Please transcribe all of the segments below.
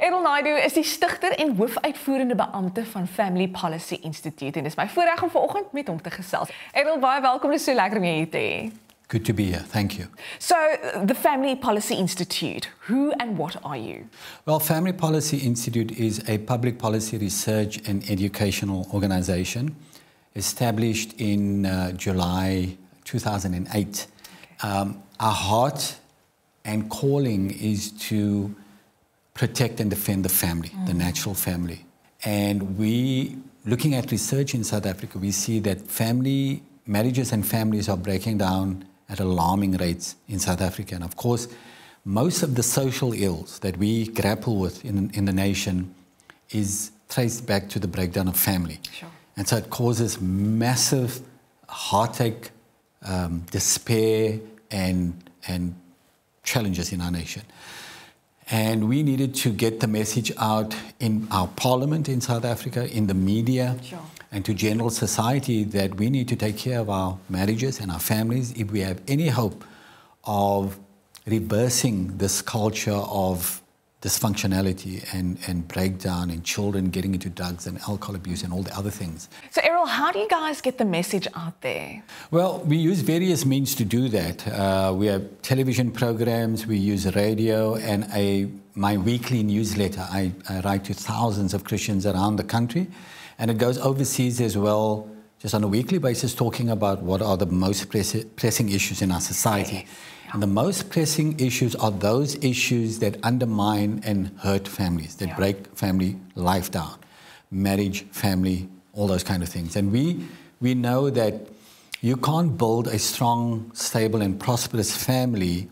Errol Naidoo is die stichter en hoofuitvoerende beampte van Family Policy Institute en dis my voorreg om vanoggend met hom te gesels. Errol, baie welkom. Dit is so lekker om jou hier te hê. Good to be here. Thank you. So, the Family Policy Institute, who and what are you? Well, Family Policy Institute is a public policy research and educational organization established in uh, July 2008. Um, our heart and calling is to protect and defend the family, mm. the natural family. And we, looking at research in South Africa, we see that family, marriages and families are breaking down at alarming rates in South Africa. And of course, most of the social ills that we grapple with in, in the nation is traced back to the breakdown of family. Sure. And so it causes massive heartache, um, despair, and, and challenges in our nation. And we needed to get the message out in our parliament in South Africa, in the media, sure. and to general society that we need to take care of our marriages and our families if we have any hope of reversing this culture of dysfunctionality and, and breakdown and children getting into drugs and alcohol abuse and all the other things. So, Errol, how do you guys get the message out there? Well, we use various means to do that. Uh, we have television programs, we use radio, and a, my weekly newsletter. I, I write to thousands of Christians around the country, and it goes overseas as well, just on a weekly basis, talking about what are the most press pressing issues in our society. Yes. Yeah. And the most pressing issues are those issues that undermine and hurt families, that yeah. break family life down, marriage, family, all those kind of things. And we, we know that you can't build a strong, stable, and prosperous family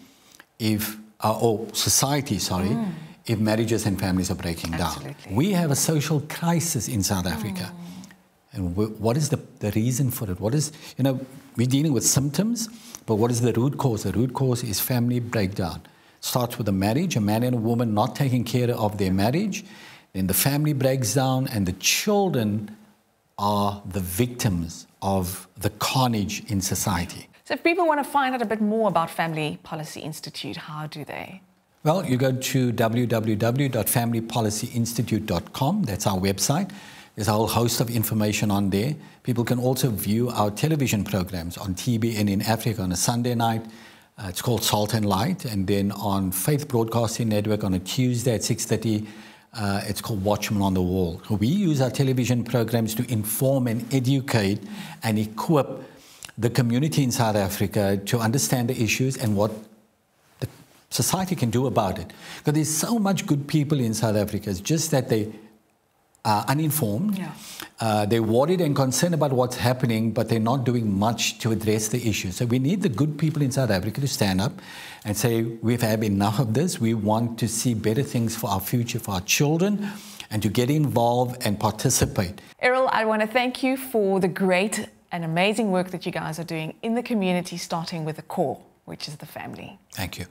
if, uh, or society, sorry, mm. if marriages and families are breaking Absolutely. down. We have a social crisis in South Africa. Mm and what is the, the reason for it? What is, you know, we're dealing with symptoms, but what is the root cause? The root cause is family breakdown. Starts with a marriage, a man and a woman not taking care of their marriage, then the family breaks down, and the children are the victims of the carnage in society. So, if people want to find out a bit more about Family Policy Institute, how do they? Well, you go to www.familypolicyinstitute.com, that's our website. There's a whole host of information on there. People can also view our television programs on TBN in Africa on a Sunday night. Uh, it's called Salt and Light. And then on Faith Broadcasting Network on a Tuesday at 6.30, uh, it's called Watchman on the Wall. We use our television programs to inform and educate and equip the community in South Africa to understand the issues and what the society can do about it. Because there's so much good people in South Africa. It's just that they uh, uninformed. Yeah. Uh, they're worried and concerned about what's happening, but they're not doing much to address the issue. So we need the good people in South Africa to stand up and say, we've had enough of this. We want to see better things for our future, for our children and to get involved and participate. Errol, I want to thank you for the great and amazing work that you guys are doing in the community, starting with the core, which is the family. Thank you.